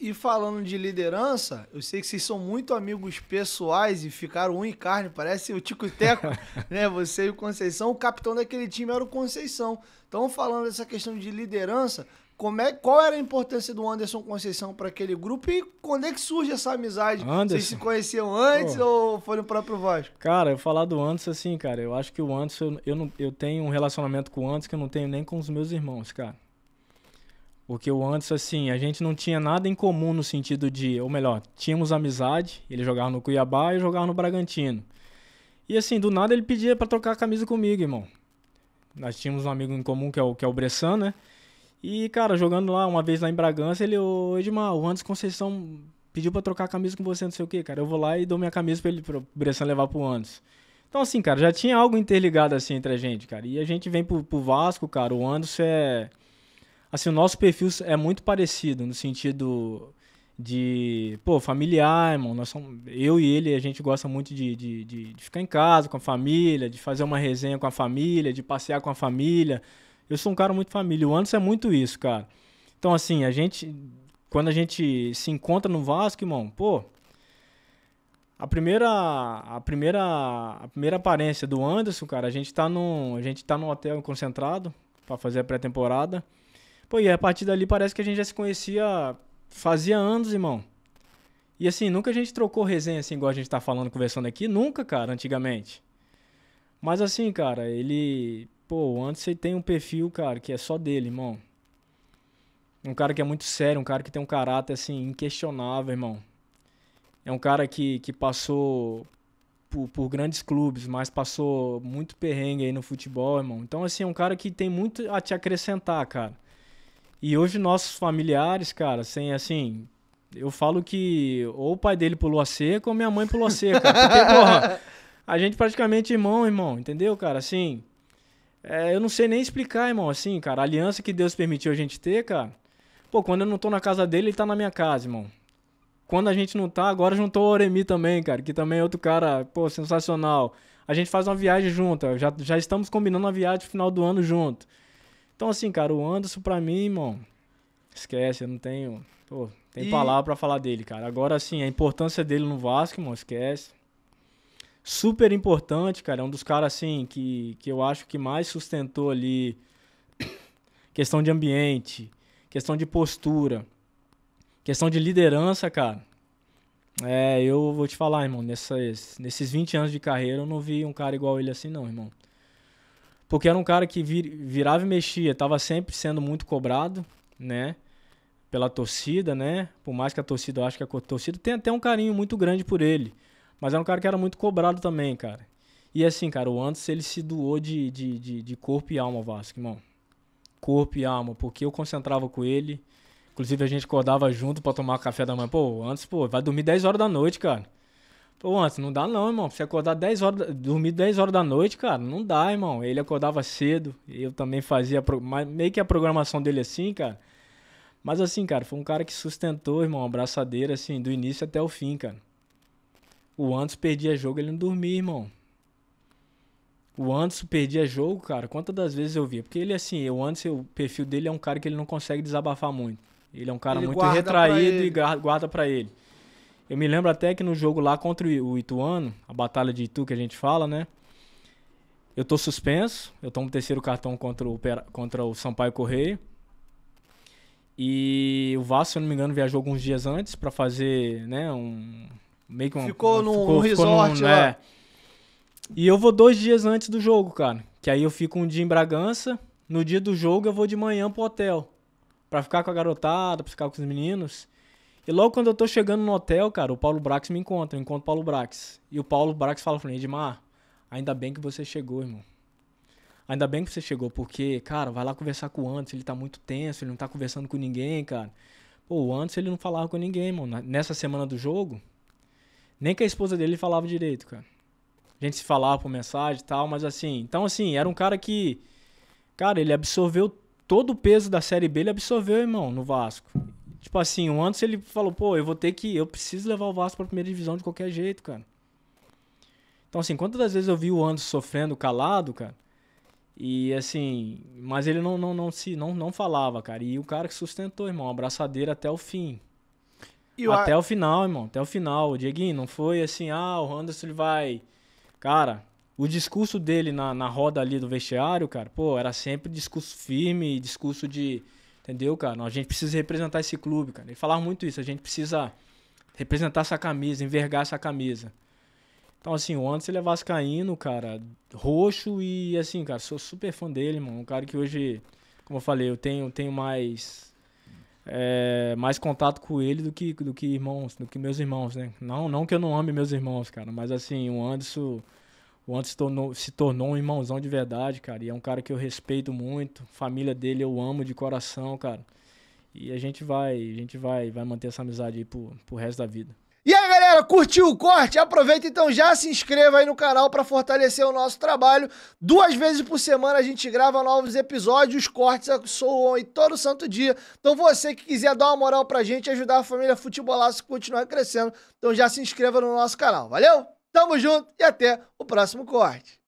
E falando de liderança, eu sei que vocês são muito amigos pessoais e ficaram um em carne, parece o Tico e Teco, né? Você e o Conceição, o capitão daquele time era o Conceição. Então, falando dessa questão de liderança, como é, qual era a importância do Anderson Conceição para aquele grupo e quando é que surge essa amizade? Anderson. Vocês se conheciam antes Pô. ou foi no próprio Vasco? Cara, eu falar do Anderson assim, cara, eu acho que o Anderson, eu, não, eu tenho um relacionamento com o Anderson que eu não tenho nem com os meus irmãos, cara. Porque o Anderson, assim, a gente não tinha nada em comum no sentido de, ou melhor, tínhamos amizade, ele jogava no Cuiabá e eu jogava no Bragantino. E assim, do nada ele pedia para trocar a camisa comigo, irmão. Nós tínhamos um amigo em comum que é o, que é o Bressan, né? E, cara, jogando lá, uma vez lá em Bragança, ele, ô Edmar, o Anderson Conceição pediu para trocar a camisa com você, não sei o que, cara. Eu vou lá e dou minha camisa pra ele, pro Bressan levar pro Anderson. Então, assim, cara, já tinha algo interligado assim entre a gente, cara. E a gente vem pro, pro Vasco, cara, o Anderson é Assim, o nosso perfil é muito parecido no sentido de, pô, familiar, irmão. Nós somos, eu e ele, a gente gosta muito de, de, de, de ficar em casa com a família, de fazer uma resenha com a família, de passear com a família. Eu sou um cara muito família. O Anderson é muito isso, cara. Então, assim, a gente, quando a gente se encontra no Vasco, irmão, pô, a primeira, a primeira, a primeira aparência do Anderson, cara, a gente tá num, a gente tá num hotel concentrado para fazer a pré-temporada. Pô, e é, a partir dali parece que a gente já se conhecia fazia anos, irmão. E assim, nunca a gente trocou resenha assim, igual a gente tá falando, conversando aqui. Nunca, cara, antigamente. Mas assim, cara, ele. Pô, antes ele tem um perfil, cara, que é só dele, irmão. Um cara que é muito sério, um cara que tem um caráter, assim, inquestionável, irmão. É um cara que, que passou por, por, grandes clubes, mas passou muito perrengue aí no futebol, irmão. Então, assim, é um cara que tem muito a te acrescentar, cara. E hoje nossos familiares, cara, sem assim, eu falo que ou o pai dele pulou a seca ou minha mãe pulou a seca. Porque, porra, a gente praticamente irmão, irmão, entendeu, cara? Assim, é, eu não sei nem explicar, irmão, assim, cara, a aliança que Deus permitiu a gente ter, cara. Pô, quando eu não tô na casa dele, ele tá na minha casa, irmão. Quando a gente não tá, agora juntou o Oremi também, cara, que também é outro cara, pô, sensacional. A gente faz uma viagem junto, já, já estamos combinando a viagem no final do ano junto. Então, assim, cara, o Anderson, pra mim, irmão, esquece, eu não tenho. Pô, tem e... palavra pra falar dele, cara. Agora, assim, a importância dele no Vasco, irmão, esquece. Super importante, cara. É um dos caras, assim, que, que eu acho que mais sustentou ali questão de ambiente, questão de postura, questão de liderança, cara. É, eu vou te falar, irmão, nessas, nesses 20 anos de carreira eu não vi um cara igual ele assim, não, irmão. Porque era um cara que vir, virava e mexia, tava sempre sendo muito cobrado, né? Pela torcida, né? Por mais que a torcida, eu acho que a torcida tem até um carinho muito grande por ele. Mas era um cara que era muito cobrado também, cara. E assim, cara, o antes ele se doou de, de, de, de corpo e alma, Vasco, irmão. Corpo e alma, porque eu concentrava com ele. Inclusive a gente acordava junto para tomar café da manhã. Pô, antes, pô, vai dormir 10 horas da noite, cara. Pô, antes não dá não, irmão. Você acordar 10 horas, dormir 10 horas da noite, cara, não dá, irmão. Ele acordava cedo, eu também fazia pro... meio que a programação dele assim, cara. Mas assim, cara, foi um cara que sustentou, irmão, a assim, do início até o fim, cara. O antes perdia jogo, ele não dormia, irmão. O antes perdia jogo, cara. Quantas das vezes eu via? Porque ele assim, o antes, o perfil dele é um cara que ele não consegue desabafar muito. Ele é um cara ele muito retraído e guarda para ele. Eu me lembro até que no jogo lá contra o Ituano, a batalha de Itu que a gente fala, né? Eu tô suspenso, eu tomo o terceiro cartão contra o, contra o Sampaio Correia. E o Vasco, se eu não me engano, viajou alguns dias antes para fazer, né, um... Meio que uma, ficou num ficou, ficou num, né? E eu vou dois dias antes do jogo, cara. Que aí eu fico um dia em Bragança. No dia do jogo eu vou de manhã pro hotel. Pra ficar com a garotada, pra ficar com os meninos. E logo quando eu tô chegando no hotel, cara, o Paulo Brax me encontra, eu encontro o Paulo Brax. E o Paulo Brax fala pra mim, Edmar, ainda bem que você chegou, irmão. Ainda bem que você chegou, porque, cara, vai lá conversar com o Anderson, ele tá muito tenso, ele não tá conversando com ninguém, cara. Pô, o Anderson, ele não falava com ninguém, mano. Nessa semana do jogo, nem que a esposa dele falava direito, cara. A gente se falava por mensagem e tal, mas assim... Então, assim, era um cara que... Cara, ele absorveu todo o peso da Série B ele absorveu, irmão, no Vasco. Tipo assim, o antes ele falou, pô, eu vou ter que. Eu preciso levar o Vasco pra primeira divisão de qualquer jeito, cara. Então, assim, quantas vezes eu vi o Anderson sofrendo calado, cara? E assim, mas ele não, não, não se não, não falava, cara. E o cara que sustentou, irmão, abraçadeira até o fim. até a... o final, irmão, até o final. O Dieguinho não foi assim, ah, o Anderson ele vai. Cara, o discurso dele na, na roda ali do vestiário, cara, pô, era sempre discurso firme, discurso de Entendeu, cara? A gente precisa representar esse clube, cara. Ele falava muito isso, a gente precisa representar essa camisa, envergar essa camisa. Então, assim, o Anderson ele é vascaíno, cara, roxo e, assim, cara, sou super fã dele, mano. Um cara que hoje, como eu falei, eu tenho, tenho mais é, mais contato com ele do que, do que irmãos, do que meus irmãos, né? Não, não que eu não ame meus irmãos, cara, mas, assim, o Anderson o Anderson se tornou, se tornou um irmãozão de verdade, cara. E é um cara que eu respeito muito. Família dele eu amo de coração, cara. E a gente vai, a gente vai, vai manter essa amizade aí pro, pro resto da vida. E aí, galera, curtiu o corte? Aproveita então, já se inscreva aí no canal para fortalecer o nosso trabalho. Duas vezes por semana a gente grava novos episódios, os cortes soam aí todo santo dia. Então você que quiser dar uma moral pra gente, ajudar a família Futebolaço a continuar crescendo, então já se inscreva no nosso canal. Valeu! Tamo junto e até o próximo corte.